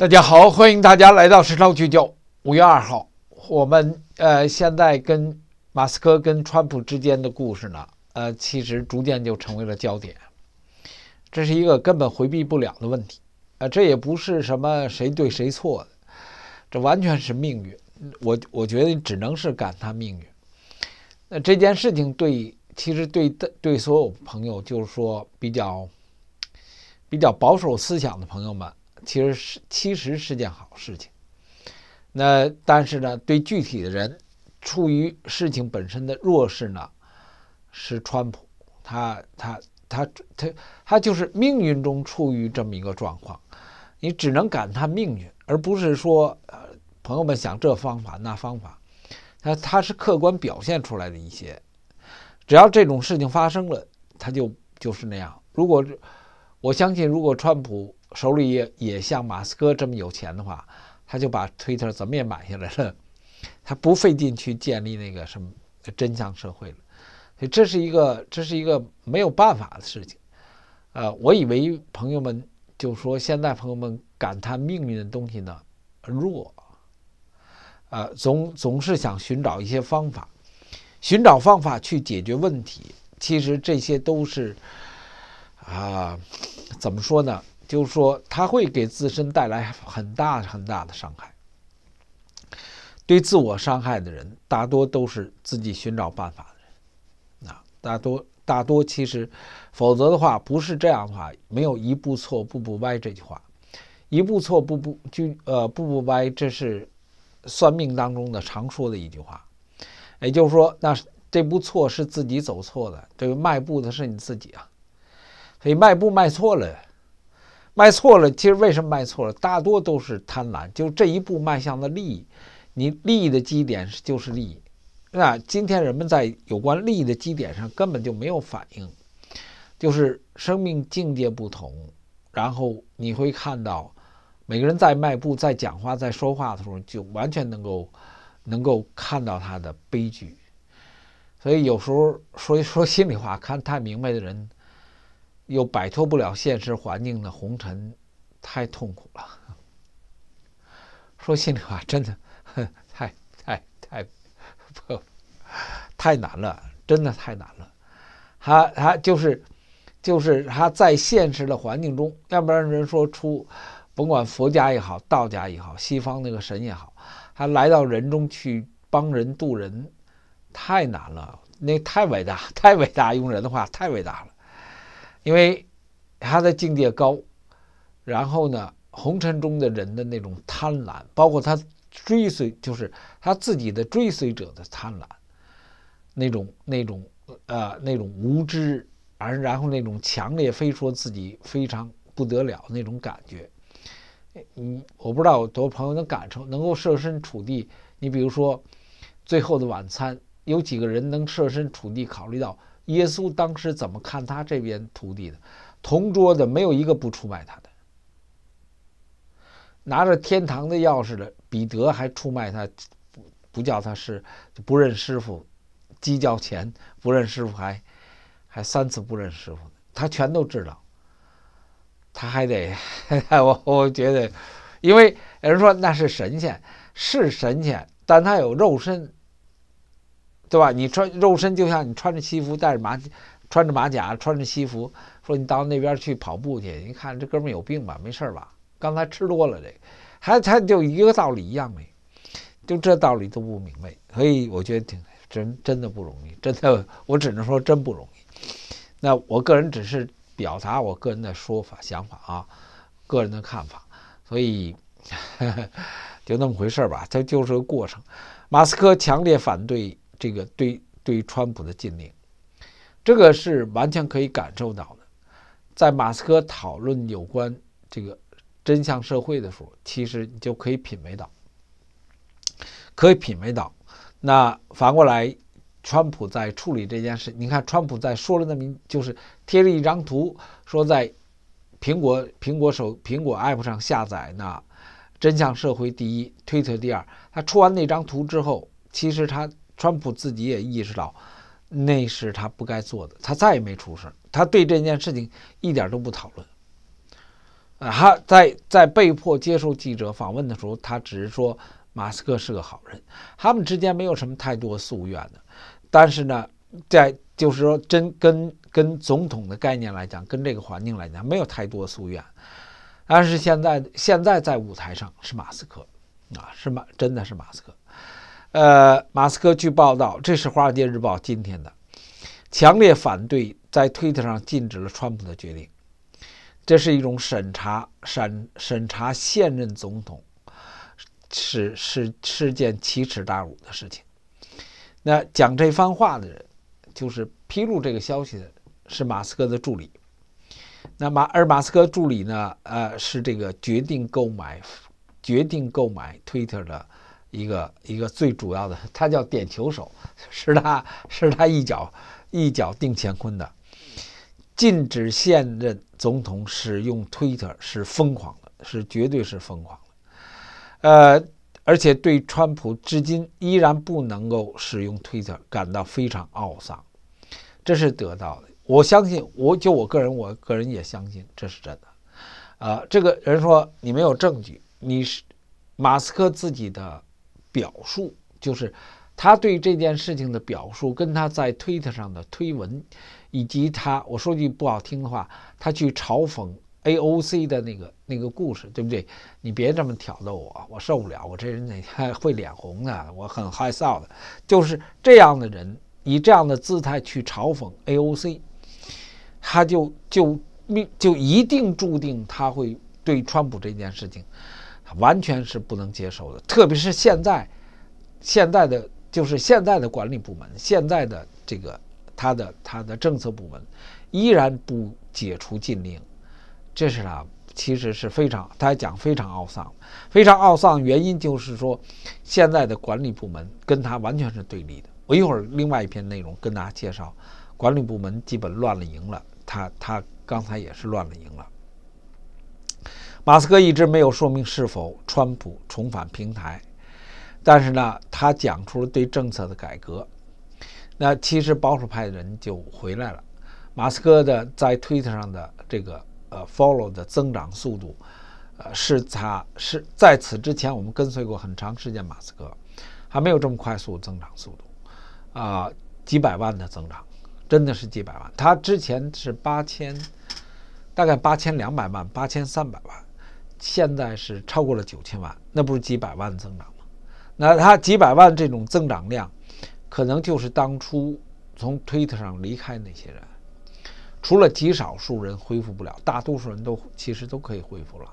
大家好，欢迎大家来到时操聚焦。五月二号，我们呃现在跟马斯克跟川普之间的故事呢，呃其实逐渐就成为了焦点。这是一个根本回避不了的问题，呃，这也不是什么谁对谁错，这完全是命运。我我觉得只能是感叹命运。那这件事情对，其实对的对所有朋友就是说比较比较保守思想的朋友们。其实是其实是件好事情，那但是呢，对具体的人处于事情本身的弱势呢，是川普，他他他他他就是命运中处于这么一个状况，你只能感叹命运，而不是说呃朋友们想这方法那方法，他他是客观表现出来的一些，只要这种事情发生了，他就就是那样。如果我相信，如果川普。手里也也像马斯克这么有钱的话，他就把 Twitter 怎么也买下来了。他不费劲去建立那个什么真相社会了。所以这是一个这是一个没有办法的事情。呃，我以为朋友们就说现在朋友们感叹命运的东西呢弱，呃，总总是想寻找一些方法，寻找方法去解决问题。其实这些都是啊，怎么说呢？就是说，他会给自身带来很大很大的伤害。对自我伤害的人，大多都是自己寻找办法的人。啊，大多大多其实，否则的话，不是这样的话，没有“一步错，步步歪”这句话，“一步错，步步就呃步步歪”，这是算命当中的常说的一句话。也就是说，那这步错是自己走错的，这个迈步的是你自己啊。所以迈步迈错了。卖错了，其实为什么卖错了？大多都是贪婪，就这一步迈向的利益，你利益的基点就是利益。那今天人们在有关利益的基点上根本就没有反应，就是生命境界不同，然后你会看到每个人在迈步、在讲话、在说话的时候，就完全能够能够看到他的悲剧。所以有时候说一说心里话，看太明白的人。又摆脱不了现实环境的红尘，太痛苦了。说心里话，真的太太太，太难了，真的太难了。他他就是，就是他在现实的环境中，要不然人说出，甭管佛家也好，道家也好，西方那个神也好，他来到人中去帮人渡人，太难了。那太伟大，太伟大，用人的话，太伟大了。因为他的境界高，然后呢，红尘中的人的那种贪婪，包括他追随，就是他自己的追随者的贪婪，那种那种呃那种无知，而然后那种强烈非说自己非常不得了那种感觉，你我不知道有多少朋友能感受，能够设身处地，你比如说最后的晚餐，有几个人能设身处地考虑到？耶稣当时怎么看他这边徒弟的？同桌的没有一个不出卖他的。拿着天堂的钥匙的彼得还出卖他，不不叫他是不认师傅，鸡叫前不认师傅还还三次不认师傅他全都知道，他还得 我我觉得，因为有人说那是神仙，是神仙，但他有肉身。对吧？你穿肉身就像你穿着西服，带着马穿着马甲，穿着西服，说你到那边去跑步去。你看这哥们儿有病吧？没事儿吧？刚才吃多了这，个，还他就一个道理一样没，就这道理都不明白，所以我觉得挺真真的不容易，真的我只能说真不容易。那我个人只是表达我个人的说法想法啊，个人的看法，所以 就那么回事儿吧，这就是个过程。马斯克强烈反对。这个对对，川普的禁令，这个是完全可以感受到的。在马斯克讨论有关这个真相社会的时候，其实你就可以品味到，可以品味到。那反过来，川普在处理这件事，你看川普在说了那么，就是贴了一张图，说在苹果苹果手苹果 App 上下载呢，真相社会第一，推特第二。他出完那张图之后，其实他。川普自己也意识到，那是他不该做的。他再也没出声，他对这件事情一点都不讨论。啊，他在在被迫接受记者访问的时候，他只是说马斯克是个好人，他们之间没有什么太多夙愿的。但是呢，在就是说真跟跟总统的概念来讲，跟这个环境来讲，没有太多夙愿。但是现在现在在舞台上是马斯克，啊，是马真的是马斯克。呃，马斯克据报道，这是《华尔街日报》今天的强烈反对在推特上禁止了川普的决定。这是一种审查审审查现任总统，是是是件奇耻大辱的事情。那讲这番话的人，就是披露这个消息的是马斯克的助理。那马而马斯克助理呢？呃，是这个决定购买决定购买推特的。一个一个最主要的，他叫点球手，是他是他一脚一脚定乾坤的。禁止现任总统使用推特是疯狂的，是绝对是疯狂的。呃，而且对川普至今依然不能够使用推特感到非常懊丧，这是得到的。我相信，我就我个人，我个人也相信这是真的。呃，这个人说你没有证据，你是马斯克自己的。表述就是，他对这件事情的表述跟他在推特上的推文，以及他我说句不好听的话，他去嘲讽 AOC 的那个那个故事，对不对？你别这么挑逗我，我受不了，我这人哪天会脸红的，我很害臊的。就是这样的人以这样的姿态去嘲讽 AOC，他就就命就一定注定他会对川普这件事情。完全是不能接受的，特别是现在，现在的就是现在的管理部门，现在的这个他的他的政策部门，依然不解除禁令，这是啥？其实是非常他还讲非常懊丧，非常懊丧，原因就是说现在的管理部门跟他完全是对立的。我一会儿另外一篇内容跟大家介绍，管理部门基本乱了营了，他他刚才也是乱了营了。马斯克一直没有说明是否川普重返平台，但是呢，他讲出了对政策的改革。那其实保守派的人就回来了。马斯克的在推特上的这个呃 Follow 的增长速度，呃，是他是在此之前，我们跟随过很长时间，马斯克还没有这么快速增长速度，啊，几百万的增长，真的是几百万。他之前是八千，大概八千两百万，八千三百万。现在是超过了九千万，那不是几百万增长吗？那他几百万这种增长量，可能就是当初从推特上离开那些人，除了极少数人恢复不了，大多数人都其实都可以恢复了。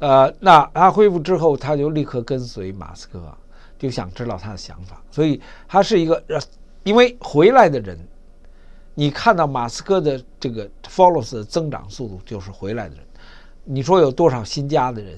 呃，那他恢复之后，他就立刻跟随马斯克，就想知道他的想法。所以他是一个，因为回来的人，你看到马斯克的这个 Follows 的增长速度，就是回来的人。你说有多少新加的人，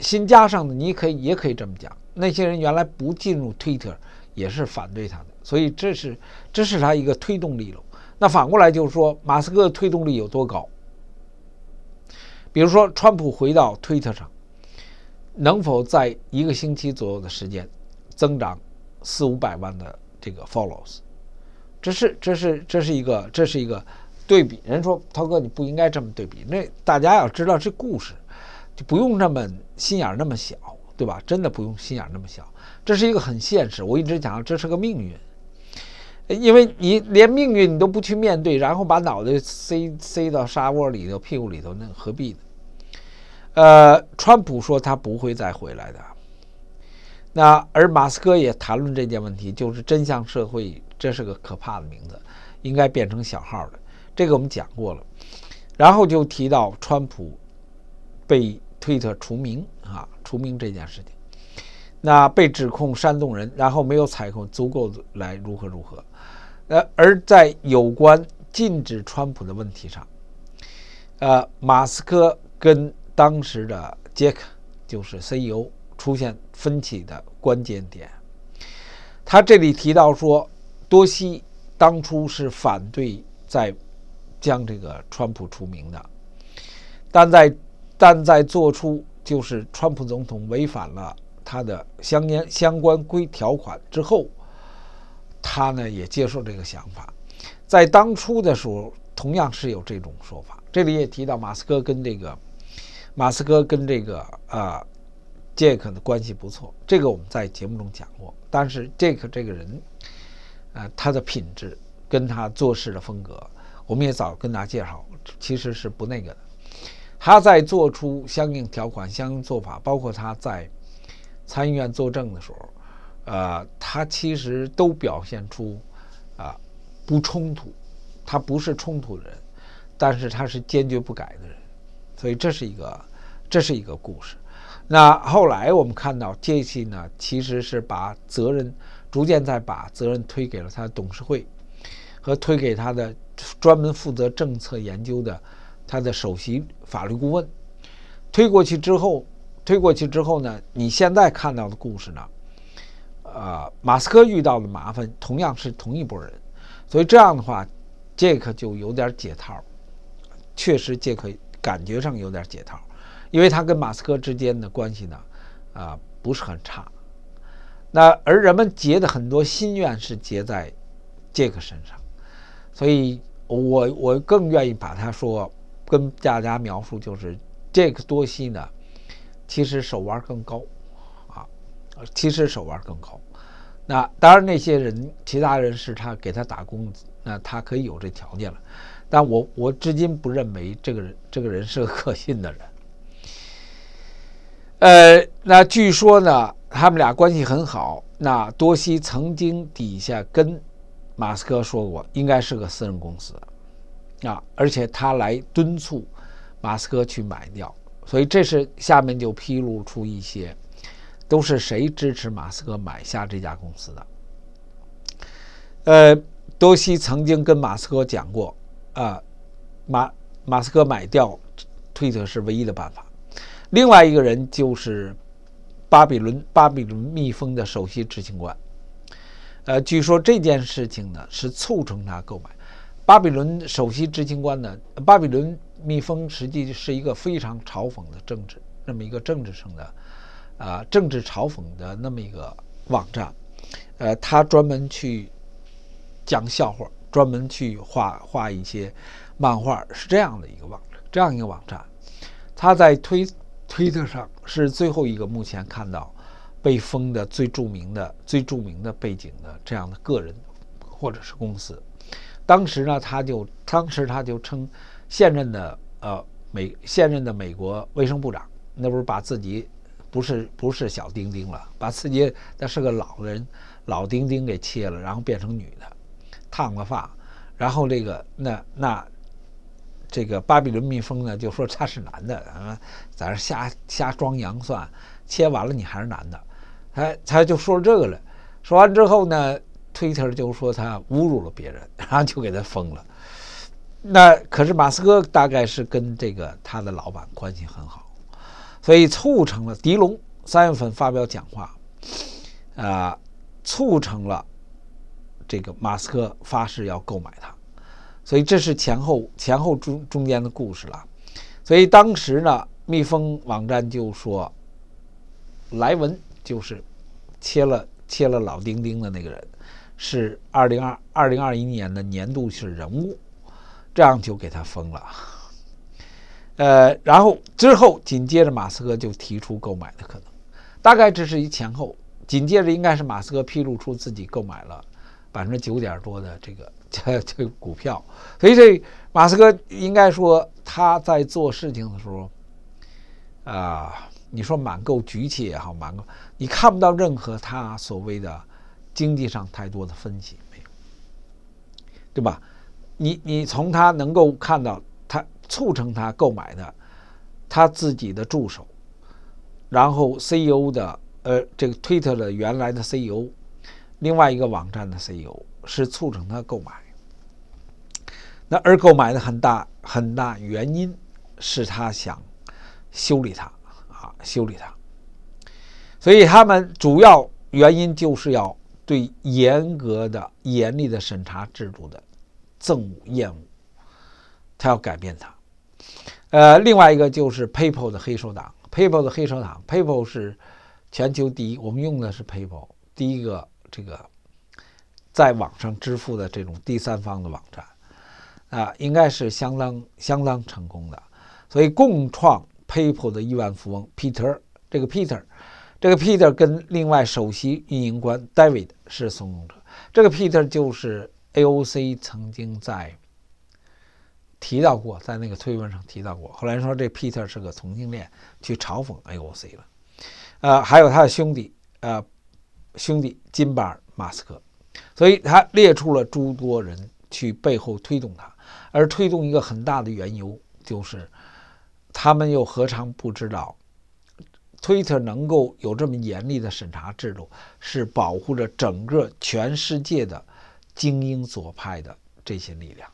新加上的你可以也可以这么讲，那些人原来不进入 Twitter 也是反对他的，所以这是这是他一个推动力了。那反过来就是说，马斯克的推动力有多高？比如说，川普回到 Twitter 上，能否在一个星期左右的时间增长四五百万的这个 Follows？这是这是这是一个这是一个。对比人说，涛哥，你不应该这么对比。那大家要知道这故事，就不用那么心眼那么小，对吧？真的不用心眼那么小。这是一个很现实。我一直讲，这是个命运，因为你连命运你都不去面对，然后把脑袋塞塞到沙窝里头、屁股里头，那何必呢？呃，川普说他不会再回来的。那而马斯克也谈论这件问题，就是真相社会，这是个可怕的名字，应该变成小号的。这个我们讲过了，然后就提到川普被推特除名啊，除名这件事情。那被指控煽动人，然后没有采购足够来如何如何。呃，而在有关禁止川普的问题上，呃，马斯克跟当时的杰克就是 CEO 出现分歧的关键点。他这里提到说，多西当初是反对在。将这个川普除名的，但在但在做出就是川普总统违反了他的相关相关规条款之后，他呢也接受这个想法，在当初的时候同样是有这种说法。这里也提到马斯克跟这个马斯克跟这个呃杰克的关系不错，这个我们在节目中讲过。但是杰克这个人，呃，他的品质跟他做事的风格。我们也早跟大家介绍，其实是不那个的。他在做出相应条款、相应做法，包括他在参议院作证的时候，呃，他其实都表现出啊不冲突，他不是冲突的人，但是他是坚决不改的人。所以这是一个这是一个故事。那后来我们看到，杰西呢，其实是把责任逐渐在把责任推给了他董事会。和推给他的专门负责政策研究的他的首席法律顾问，推过去之后，推过去之后呢，你现在看到的故事呢，呃，马斯克遇到的麻烦同样是同一拨人，所以这样的话，杰克就有点解套，确实杰克感觉上有点解套，因为他跟马斯克之间的关系呢，啊，不是很差，那而人们结的很多心愿是结在杰克身上。所以，我我更愿意把他说跟大家描述，就是这个多西呢，其实手腕更高啊，其实手腕更高。那当然那些人，其他人是他给他打工，那他可以有这条件了。但我我至今不认为这个人这个人是个可信的人。呃，那据说呢，他们俩关系很好。那多西曾经底下跟。马斯克说过，应该是个私人公司，啊，而且他来敦促马斯克去买掉，所以这是下面就披露出一些，都是谁支持马斯克买下这家公司的。呃，多西曾经跟马斯克讲过，啊，马马斯克买掉推特是唯一的办法。另外一个人就是巴比伦巴比伦蜜蜂的首席执行官。呃，据说这件事情呢是促成他购买。巴比伦首席执行官呢，巴比伦蜜蜂实际是一个非常嘲讽的政治，那么一个政治上的，啊，政治嘲讽的那么一个网站。呃，他专门去讲笑话，专门去画画一些漫画，是这样的一个网这样一个网站。他在推推特上是最后一个目前看到。被封的最著名的、最著名的背景的这样的个人，或者是公司，当时呢，他就当时他就称现任的呃美现任的美国卫生部长，那不是把自己不是不是小丁丁了，把自己那是个老人老丁丁给切了，然后变成女的，烫了发，然后这个那那这个巴比伦蜜蜂呢就说他是男的啊，在那瞎瞎装洋蒜，切完了你还是男的。他他就说这个了，说完之后呢，Twitter 就说他侮辱了别人，然后就给他封了。那可是马斯克大概是跟这个他的老板关系很好，所以促成了迪隆三月份发表讲话，啊，促成了这个马斯克发誓要购买它。所以这是前后前后中中间的故事了。所以当时呢，蜜蜂网站就说莱文。就是切了切了老丁丁的那个人，是二零二二零二一年的年度是人物，这样就给他封了。呃，然后之后紧接着马斯克就提出购买的可能，大概这是一前后。紧接着应该是马斯克披露出自己购买了百分之九点多的这个 这股票，所以这马斯克应该说他在做事情的时候，啊。你说满够举起也好，满够你看不到任何他所谓的经济上太多的分析，没有，对吧？你你从他能够看到，他促成他购买的，他自己的助手，然后 CEO 的呃，这个 Twitter 的原来的 CEO，另外一个网站的 CEO 是促成他购买。那而购买的很大很大原因是他想修理他。修理它，所以他们主要原因就是要对严格的、严厉的审查制度的憎恶、厌恶，他要改变它。呃，另外一个就是 PayPal 的黑手党，PayPal 的黑手党，PayPal 是全球第一，我们用的是 PayPal，第一个这个在网上支付的这种第三方的网站啊，应该是相当相当成功的，所以共创。PayPal 的亿万富翁 Peter，这个 Peter，这个 Peter 跟另外首席运营官 David 是怂恿者。这个 Peter 就是 AOC 曾经在提到过，在那个推文上提到过。后来说这 Peter 是个同性恋，去嘲讽 AOC 了。呃，还有他的兄弟，呃，兄弟金巴尔·马斯克。所以他列出了诸多人去背后推动他，而推动一个很大的缘由就是。他们又何尝不知道，Twitter 能够有这么严厉的审查制度，是保护着整个全世界的精英左派的这些力量。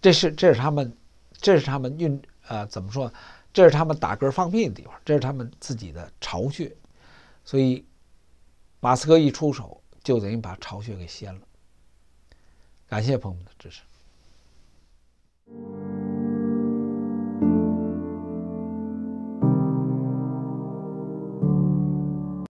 这是，这是他们，这是他们运，呃，怎么说？这是他们打嗝放屁的地方，这是他们自己的巢穴。所以，马斯克一出手，就等于把巢穴给掀了。感谢朋友们的支持。